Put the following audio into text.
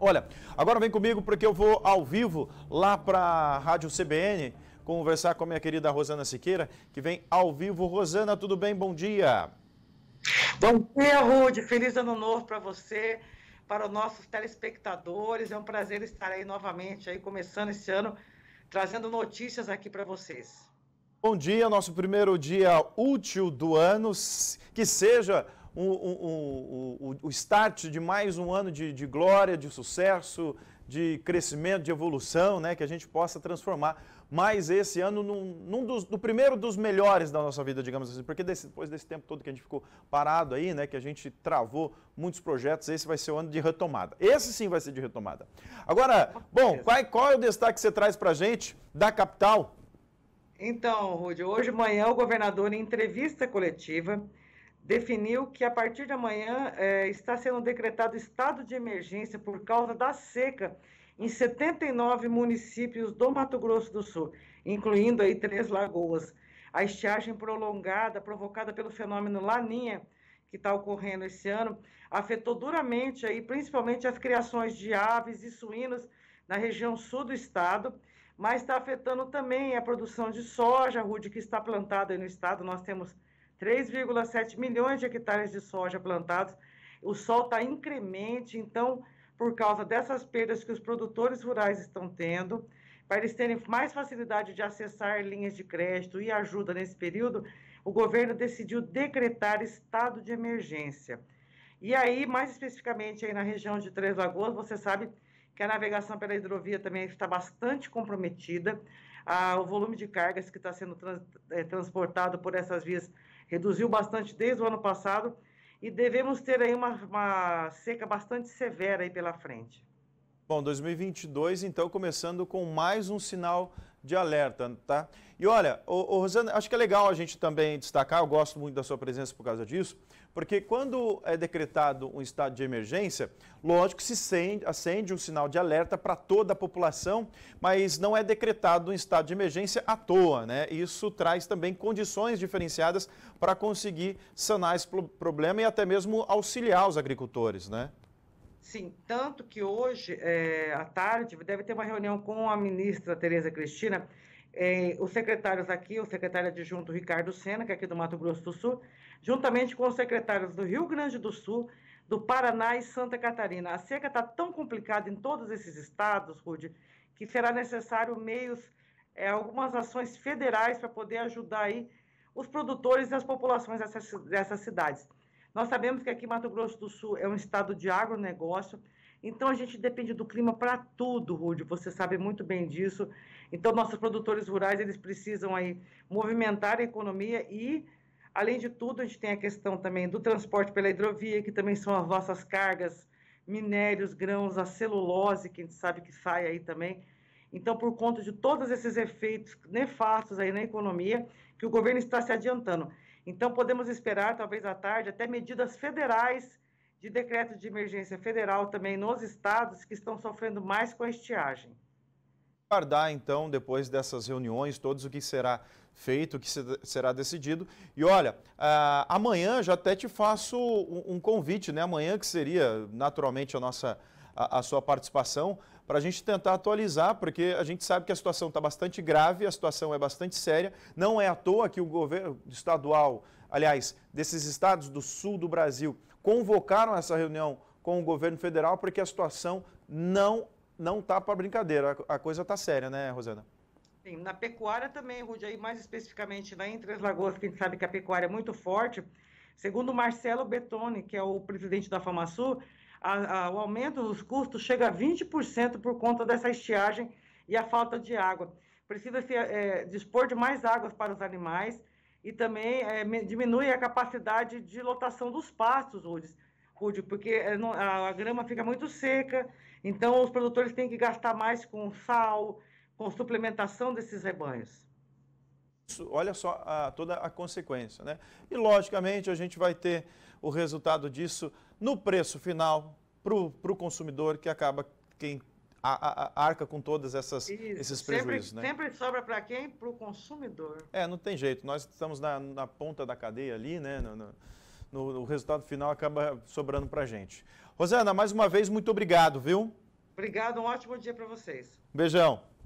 Olha, agora vem comigo porque eu vou ao vivo lá para a Rádio CBN conversar com a minha querida Rosana Siqueira, que vem ao vivo. Rosana, tudo bem? Bom dia. Bom dia, Rude. Feliz ano novo para você, para os nossos telespectadores. É um prazer estar aí novamente, aí começando esse ano, trazendo notícias aqui para vocês. Bom dia, nosso primeiro dia útil do ano. Que seja o, o, o, o start de mais um ano de, de glória, de sucesso, de crescimento, de evolução, né? que a gente possa transformar mais esse ano num, num dos, primeiro dos melhores da nossa vida, digamos assim, porque desse, depois desse tempo todo que a gente ficou parado aí, né, que a gente travou muitos projetos, esse vai ser o ano de retomada. Esse sim vai ser de retomada. Agora, bom, qual, qual é o destaque que você traz para gente da capital? Então, Rudy, hoje manhã o governador, em entrevista coletiva, definiu que a partir de amanhã é, está sendo decretado estado de emergência por causa da seca em 79 municípios do Mato Grosso do Sul, incluindo aí Três Lagoas. A estiagem prolongada provocada pelo fenômeno Laninha, que está ocorrendo esse ano, afetou duramente aí, principalmente as criações de aves e suínos na região sul do estado, mas está afetando também a produção de soja, Rude, que está plantada no estado. Nós temos 3,7 milhões de hectares de soja plantados. O sol está incremente, então, por causa dessas perdas que os produtores rurais estão tendo, para eles terem mais facilidade de acessar linhas de crédito e ajuda nesse período, o governo decidiu decretar estado de emergência. E aí, mais especificamente aí na região de Três Lagoas, você sabe que a navegação pela hidrovia também está bastante comprometida. Ah, o volume de cargas que está sendo trans, é, eh, transportado por essas vias reduziu bastante desde o ano passado e devemos ter aí uma, uma seca bastante severa aí pela frente. Bom, 2022, então, começando com mais um sinal de alerta, tá? E olha, o Rosana, acho que é legal a gente também destacar, eu gosto muito da sua presença por causa disso, porque quando é decretado um estado de emergência, lógico que se acende, um sinal de alerta para toda a população, mas não é decretado um estado de emergência à toa, né? Isso traz também condições diferenciadas para conseguir sanar esse problema e até mesmo auxiliar os agricultores, né? Sim, tanto que hoje, é, à tarde, deve ter uma reunião com a ministra Tereza Cristina é, os secretários aqui, o secretário adjunto Ricardo Sena, que é aqui do Mato Grosso do Sul, juntamente com os secretários do Rio Grande do Sul, do Paraná e Santa Catarina. A seca está tão complicada em todos esses estados, Rude, que será necessário meios, é, algumas ações federais para poder ajudar aí os produtores e as populações dessas, dessas cidades. Nós sabemos que aqui Mato Grosso do Sul é um estado de agronegócio, então a gente depende do clima para tudo, Rúdio. você sabe muito bem disso. Então nossos produtores rurais, eles precisam aí movimentar a economia e além de tudo, a gente tem a questão também do transporte pela hidrovia, que também são as nossas cargas, minérios, grãos, a celulose, que a gente sabe que sai aí também. Então, por conta de todos esses efeitos nefastos aí na economia, que o governo está se adiantando. Então, podemos esperar, talvez à tarde, até medidas federais de decreto de emergência federal também nos estados que estão sofrendo mais com a estiagem. Guardar, então, depois dessas reuniões, todos o que será feito, o que será decidido. E olha, ah, amanhã já até te faço um convite, né? Amanhã, que seria naturalmente a nossa a, a sua participação para a gente tentar atualizar, porque a gente sabe que a situação está bastante grave, a situação é bastante séria. Não é à toa que o governo estadual, aliás, desses estados do sul do Brasil, convocaram essa reunião com o governo federal, porque a situação não não está para brincadeira. A coisa está séria, né, Rosana? Sim, na pecuária também, Rudi aí mais especificamente na né, Entre as Lagoas, que a gente sabe que a pecuária é muito forte. Segundo Marcelo Betoni, que é o presidente da FamaSul, a, a, o aumento dos custos chega a 20% por conta dessa estiagem e a falta de água. Precisa se é, dispor de mais águas para os animais e também é, diminui a capacidade de lotação dos pastos, Rudes, Rude, porque eh, a, a grama fica muito seca, então os produtores têm que gastar mais com sal, com suplementação desses rebanhos olha só a, toda a consequência. Né? E, logicamente, a gente vai ter o resultado disso no preço final para o consumidor, que acaba quem a, a, arca com todas essas esses prejuízos. Sempre, né? sempre sobra para quem? Para o consumidor. É, não tem jeito. Nós estamos na, na ponta da cadeia ali, né? No, no, no o resultado final acaba sobrando para a gente. Rosana, mais uma vez, muito obrigado, viu? Obrigado, um ótimo dia para vocês. Beijão.